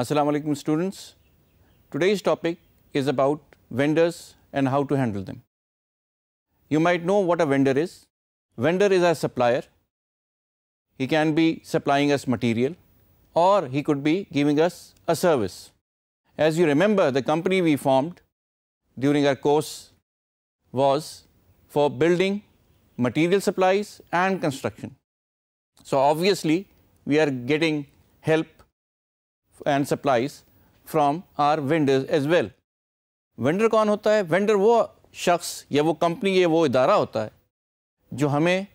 Assalamu alaikum students. Today's topic is about vendors and how to handle them. You might know what a vendor is. Vendor is a supplier. He can be supplying us material or he could be giving us a service. As you remember, the company we formed during our course was for building material supplies and construction. So obviously, we are getting help and supplies from our vendors as well vendor कौन होता है vendor वो शख्स या वो company या वो इदारा होता है जो हमें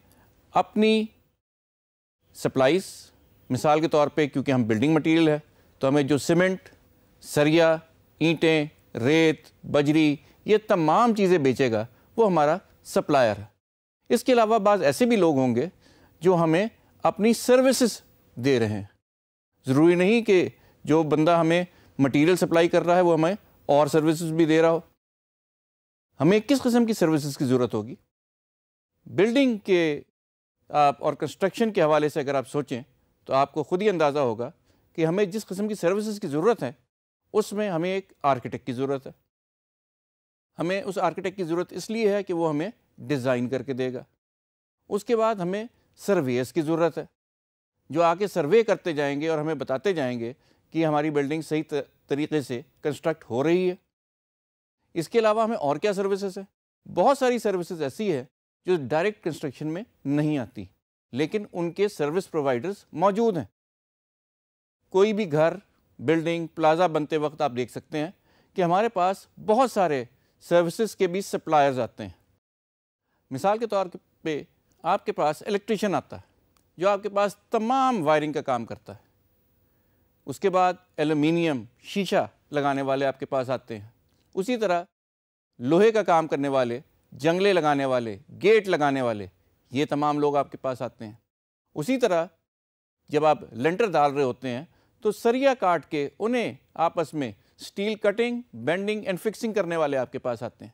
अपनी सप्लाईज मिसाल के तौर पे क्योंकि हम बिल्डिंग मटेरियल है तो हमें जो सीमेंट सरिया ईंटें रेत बजरी ये तमाम चीज़ें बेचेगा वो हमारा सप्लायर है इसके अलावा बाज़ ऐसे भी लोग होंगे जो हमें अपनी सर्विसेज दे रहे हैं ज़रूरी नहीं कि जो बंदा हमें मटेरियल सप्लाई कर रहा है वो हमें और सर्विसेज भी दे रहा हो हमें किस किस्म की सर्विसेज की ज़रूरत होगी बिल्डिंग के आप और कंस्ट्रक्शन के हवाले से अगर आप सोचें तो आपको खुद ही अंदाज़ा होगा कि हमें जिस किस्म की सर्विसेज की ज़रूरत है उसमें हमें एक आर्किटेक्ट की ज़रूरत है हमें उस आर्किटेक्ट की ज़रूरत इसलिए है कि वो हमें डिज़ाइन करके देगा उसके बाद हमें सर्वेस की ज़रूरत है जो आके सर्वे करते जाएंगे और हमें बताते जाएंगे कि हमारी बिल्डिंग सही तरीके से कंस्ट्रक्ट हो रही है इसके अलावा हमें और क्या सर्विसेज है बहुत सारी सर्विसेज ऐसी है जो डायरेक्ट कंस्ट्रक्शन में नहीं आती लेकिन उनके सर्विस प्रोवाइडर्स मौजूद हैं कोई भी घर बिल्डिंग प्लाजा बनते वक्त आप देख सकते हैं कि हमारे पास बहुत सारे सर्विसेज के भी सप्लायर्स आते हैं मिसाल के तौर पे आपके पास इलेक्ट्रिशियन आता है जो आपके पास तमाम वायरिंग का काम करता है उसके बाद एलुमिनियम शीशा लगाने वाले आपके पास आते हैं उसी तरह लोहे का काम करने वाले जंगले लगाने वाले गेट लगाने वाले ये तमाम लोग आपके पास आते हैं उसी तरह जब आप लेंटर डाल रहे होते हैं तो सरिया काट के उन्हें आपस में steel cutting bending and fixing करने वाले आपके पास आते हैं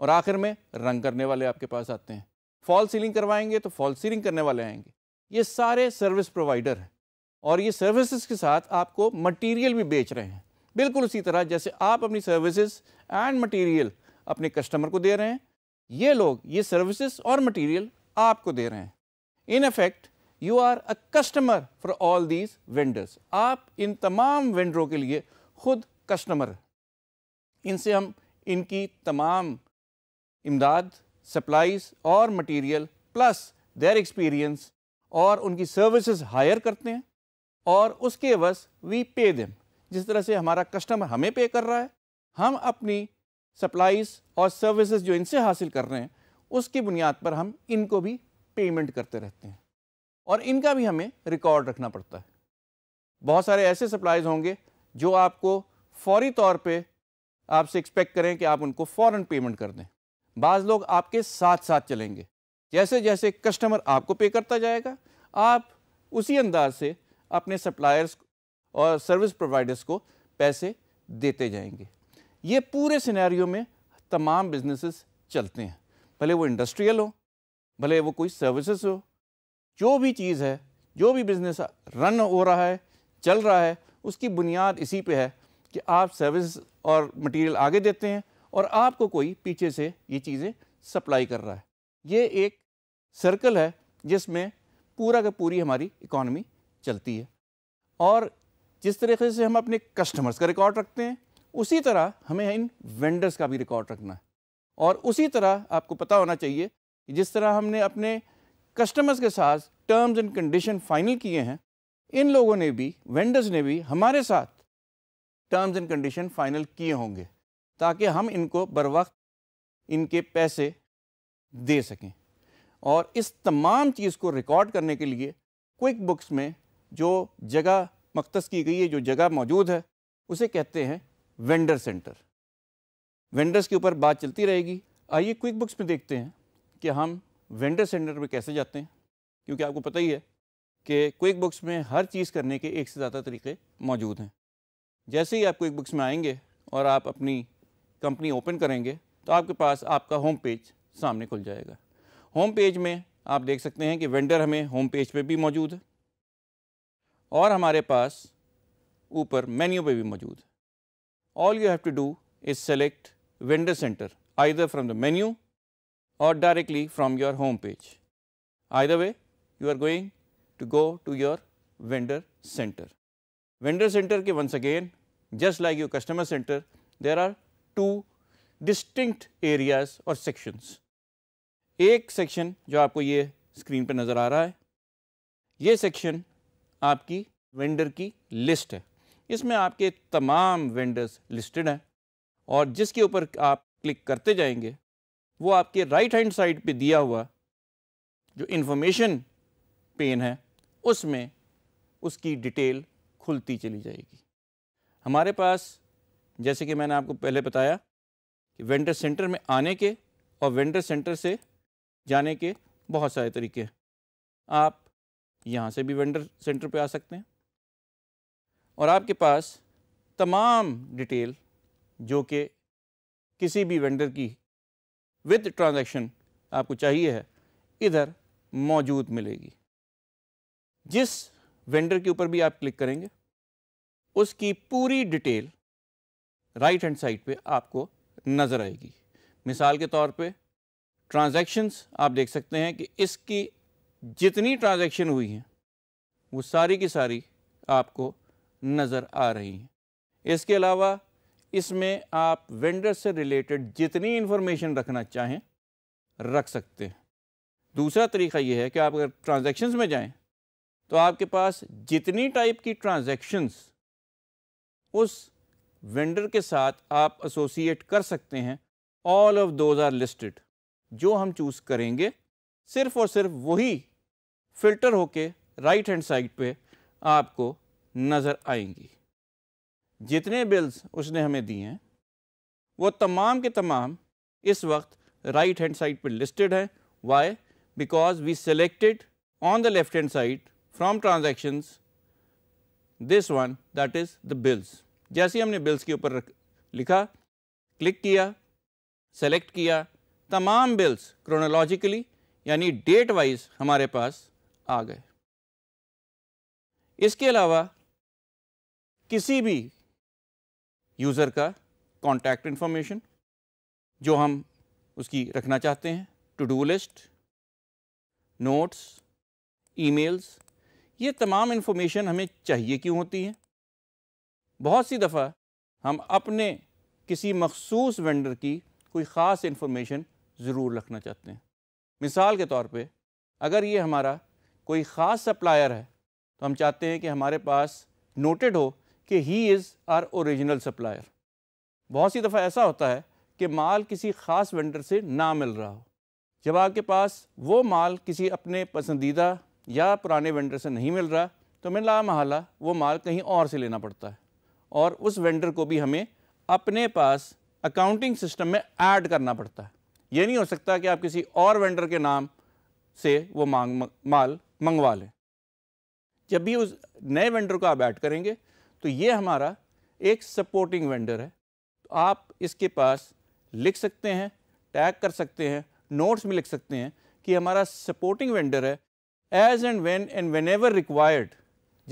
और आखिर में रंग करने वाले आपके पास आते हैं फॉल सीलिंग करवाएंगे तो फॉल सीलिंग करने वाले आएंगे ये सारे सर्विस प्रोवाइडर हैं और ये सर्विसेज के साथ आपको मटेरियल भी बेच रहे हैं बिल्कुल उसी तरह जैसे आप अपनी सर्विसेज एंड मटेरियल अपने कस्टमर को दे रहे हैं ये लोग ये सर्विसेज और मटेरियल आपको दे रहे हैं in effect you are a customer for all these vendors आप इन तमाम वेंडरों के लिए खुद कस्टमर इनसे हम इनकी तमाम इमदाद सप्लाइज और मटेरियल प्लस देयर एक्सपीरियंस और उनकी सर्विसेज हायर करते हैं और उसके बस वी पे दम जिस तरह से हमारा कस्टमर हमें पे कर रहा है हम अपनी सप्लाइज और सर्विसेज जो इनसे हासिल कर रहे हैं उसकी बुनियाद पर हम इनको भी पेमेंट करते रहते हैं और इनका भी हमें रिकॉर्ड रखना पड़ता है बहुत सारे ऐसे सप्लाइज होंगे जो आपको फौरी तौर पे आपसे एक्सपेक्ट करें कि आप उनको फ़ौर पेमेंट कर दें बाज़ लोग आपके साथ साथ चलेंगे जैसे जैसे कस्टमर आपको पे करता जाएगा आप उसी अंदाज से अपने सप्लायर्स और सर्विस प्रोवाइडर्स को पैसे देते जाएंगे ये पूरे सिनेरियो में तमाम बिजनेसेस चलते हैं भले वो इंडस्ट्रियल हो भले वो कोई सर्विसेज हो जो भी चीज़ है जो भी बिज़नेस रन हो रहा है चल रहा है उसकी बुनियाद इसी पे है कि आप सर्विस और मटेरियल आगे देते हैं और आपको कोई पीछे से ये चीज़ें सप्लाई कर रहा है ये एक सर्कल है जिसमें पूरा का पूरी हमारी इकॉनमी चलती है और जिस तरीके से हम अपने कस्टमर्स का रिकॉर्ड रखते हैं उसी तरह हमें इन वेंडर्स का भी रिकॉर्ड रखना है और उसी तरह आपको पता होना चाहिए कि जिस तरह हमने अपने कस्टमर्स के साथ टर्म्स एंड कंडीशन फाइनल किए हैं इन लोगों ने भी वेंडर्स ने भी हमारे साथ टर्म्स एंड कंडीशन फाइनल किए होंगे ताकि हम इनको बर वक्त इनके पैसे दे सकें और इस तमाम चीज़ को रिकॉर्ड करने के लिए क्विक बुक्स में जो जगह मख्तस की गई है जो जगह मौजूद है उसे कहते हैं वेंडर सेंटर वेंडर्स के ऊपर बात चलती रहेगी आइए क्विक बुक्स में देखते हैं कि हम वेंडर सेंटर में कैसे जाते हैं क्योंकि आपको पता ही है कि क्विक बुक्स में हर चीज़ करने के एक से ज़्यादा तरीके मौजूद हैं जैसे ही आप क्विक बुक्स में आएंगे और आप अपनी कंपनी ओपन करेंगे तो आपके पास आपका होम पेज सामने खुल जाएगा होम पेज में आप देख सकते हैं कि वेंडर हमें होम पेज पे भी मौजूद है और हमारे पास ऊपर मेन्यू पे भी मौजूद है all you have to do is select vendor center either from the menu और directly from your home page I they you are going to go to your vendor center vendor center के once again just like your customer center there are two distinct areas और sections एक section जो आपको ये screen पर नज़र आ रहा है ये सेक्शन आपकी वेंडर की लिस्ट है इसमें आपके तमाम वेंडर्स लिस्टेड हैं और जिसके ऊपर आप क्लिक करते जाएंगे वो आपके राइट हैंड साइड पे दिया हुआ जो इन्फॉर्मेशन पेन है उसमें उसकी डिटेल खुलती चली जाएगी हमारे पास जैसे कि मैंने आपको पहले बताया कि वेंडर सेंटर में आने के और वेंडर सेंटर से जाने के बहुत सारे तरीके हैं आप यहाँ से भी वेंडर सेंटर पे आ सकते हैं और आपके पास तमाम डिटेल जो कि किसी भी वेंडर की विद ट्रांजैक्शन आपको चाहिए है इधर मौजूद मिलेगी जिस वेंडर के ऊपर भी आप क्लिक करेंगे उसकी पूरी डिटेल राइट हैंड साइड पे आपको नज़र आएगी मिसाल के तौर पे ट्रांजैक्शंस आप देख सकते हैं कि इसकी जितनी ट्रांजैक्शन हुई हैं वो सारी की सारी आपको नज़र आ रही हैं इसके अलावा इसमें आप वेंडर से रिलेटेड जितनी इन्फॉर्मेशन रखना चाहें रख सकते हैं दूसरा तरीका यह है कि आप अगर ट्रांजैक्शंस में जाएं तो आपके पास जितनी टाइप की ट्रांजैक्शंस उस वेंडर के साथ आप एसोसिएट कर सकते हैं all of those are listed जो हम चूज़ करेंगे सिर्फ़ और सिर्फ वही फ़िल्टर होके राइट हैंड साइड पे आपको नज़र आएंगी जितने बिल्स उसने हमें दिए हैं वो तमाम के तमाम इस वक्त राइट हैंड साइड पे लिस्टेड हैं why because we selected on the left hand side from transactions this one that is the bills जैसे हमने बिल्स के ऊपर लिखा क्लिक किया सेलेक्ट किया तमाम बिल्स क्रोनोलॉजिकली यानी डेट वाइज हमारे पास आ गए इसके अलावा किसी भी यूज़र का कॉन्टैक्ट इन्फॉर्मेशन जो हम उसकी रखना चाहते हैं to do list notes emails ये तमाम इन्फॉर्मेशन हमें चाहिए क्यों होती है बहुत सी दफ़ा हम अपने किसी मखसूस वेंडर की कोई ख़ास इन्फॉर्मेशन ज़रूर रखना चाहते हैं मिसाल के तौर पे अगर ये हमारा कोई ख़ास सप्लायर है तो हम चाहते हैं कि हमारे पास नोटेड हो कि he is our original supplier बहुत सी दफ़ा ऐसा होता है कि माल किसी ख़ास वेंडर से ना मिल रहा हो जब आपके पास वो माल किसी अपने पसंदीदा या पुराने वेंडर से नहीं मिल रहा तो हमें ला महला वो माल कहीं और से लेना पड़ता है और उस वेंडर को भी हमें अपने पास अकाउंटिंग सिस्टम में ऐड करना पड़ता है ये नहीं हो सकता कि आप किसी और वेंडर के नाम से वो मांग माल मंगवा लें जब भी उस नए वेंडर को आप ऐड करेंगे तो ये हमारा एक सपोर्टिंग वेंडर है तो आप इसके पास लिख सकते हैं टैग कर सकते हैं नोट्स में लिख सकते हैं कि हमारा सपोर्टिंग वेंडर है as and when and whenever required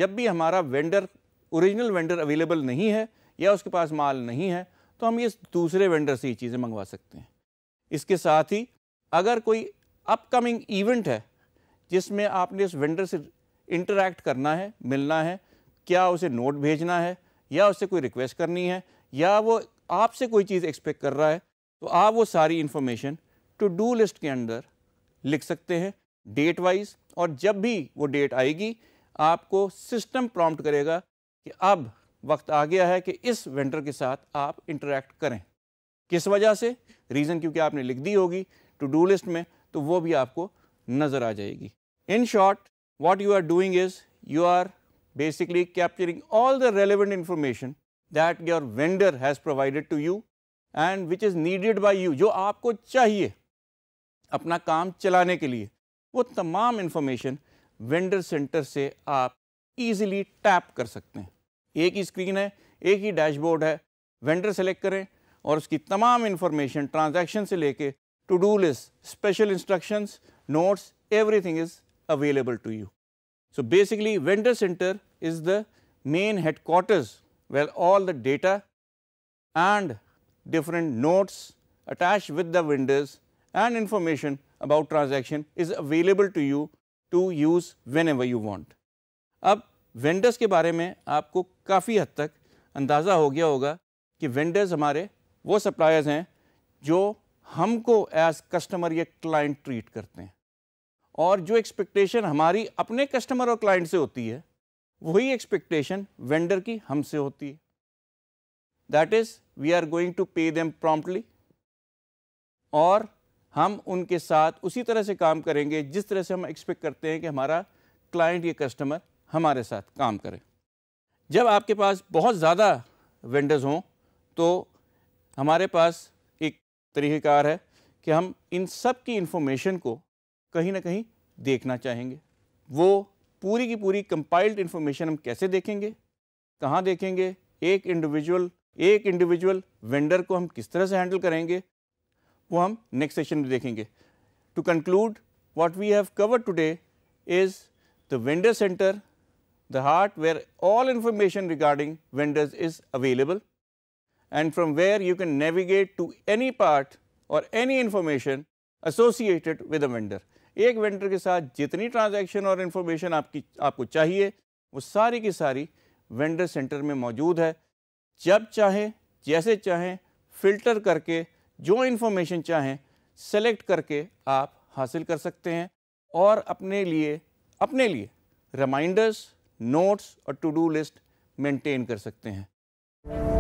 जब भी हमारा वेंडर ओरिजिनल वेंडर अवेलेबल नहीं है या उसके पास माल नहीं है तो हम ये दूसरे वेंडर से ये चीज़ें मंगवा सकते हैं इसके साथ ही अगर कोई अपकमिंग इवेंट है जिसमें आपने उस वेंडर से इंटरेक्ट करना है मिलना है क्या उसे नोट भेजना है या उससे कोई रिक्वेस्ट करनी है या वो आपसे कोई चीज़ एक्सपेक्ट कर रहा है तो आप वो सारी इन्फॉर्मेशन टू डू लिस्ट के अंदर लिख सकते हैं डेट वाइज और जब भी वो डेट आएगी आपको सिस्टम प्रॉम्प्ट करेगा कि अब वक्त आ गया है कि इस वेंडर के साथ आप इंटरेक्ट करें किस वजह से रीज़न क्योंकि आपने लिख दी होगी टू डू लिस्ट में तो वो भी आपको नज़र आ जाएगी In short, what you are doing is you are basically capturing all the relevant information that your vendor has provided to you and which is needed by you, जो आपको चाहिए अपना काम चलाने के लिए वो तमाम इन्फॉर्मेशन वेंडर सेंटर से आप इजीली टैप कर सकते हैं एक ही स्क्रीन है एक ही डैशबोर्ड है वेंडर सेलेक्ट करें और उसकी तमाम इन्फॉर्मेशन ट्रांजैक्शन से लेके to do list special instructions notes everything is available to you. So, basically vendor center is the main headquarters where all the data and different notes attached with the vendors and information about transaction is available to you to use whenever you want. अब vendors के बारे में आपको काफ़ी हद तक अंदाज़ा हो गया होगा कि vendors हमारे वो suppliers हैं जो हमको as customer या client treat करते हैं और जो एक्सपेक्टेशन हमारी अपने कस्टमर और क्लाइंट से होती है वही एक्सपेक्टेशन वेंडर की हमसे होती है that is we are going to pay them promptly और हम उनके साथ उसी तरह से काम करेंगे जिस तरह से हम एक्सपेक्ट करते हैं कि हमारा क्लाइंट या कस्टमर हमारे साथ काम करे जब आपके पास बहुत ज़्यादा वेंडर्स हों तो हमारे पास एक तरीक़ेकार है कि हम इन सब की इंफॉर्मेशन को कहीं ना कहीं देखना चाहेंगे वो पूरी की पूरी कंपाइल्ड इन्फॉर्मेशन हम कैसे देखेंगे कहाँ देखेंगे एक इंडिविजुअल एक इंडिविजुअल वेंडर को हम किस तरह से हैंडल करेंगे वो हम नेक्स्ट सेशन में देखेंगे to conclude what we have cover today is the vendor center the heart where all information regarding vendor is available and from where you can navigate to any part और any information associated with a vendor एक vendor के साथ जितनी transaction और information आपकी आपको चाहिए वो सारी की सारी वेंडर सेंटर में मौजूद है जब चाहें जैसे चाहें फ़िल्टर करके जो इन्फॉर्मेशन चाहें सेलेक्ट करके आप हासिल कर सकते हैं और अपने लिए अपने लिए रिमाइंडर्स नोट्स और टू डू लिस्ट मेंटेन कर सकते हैं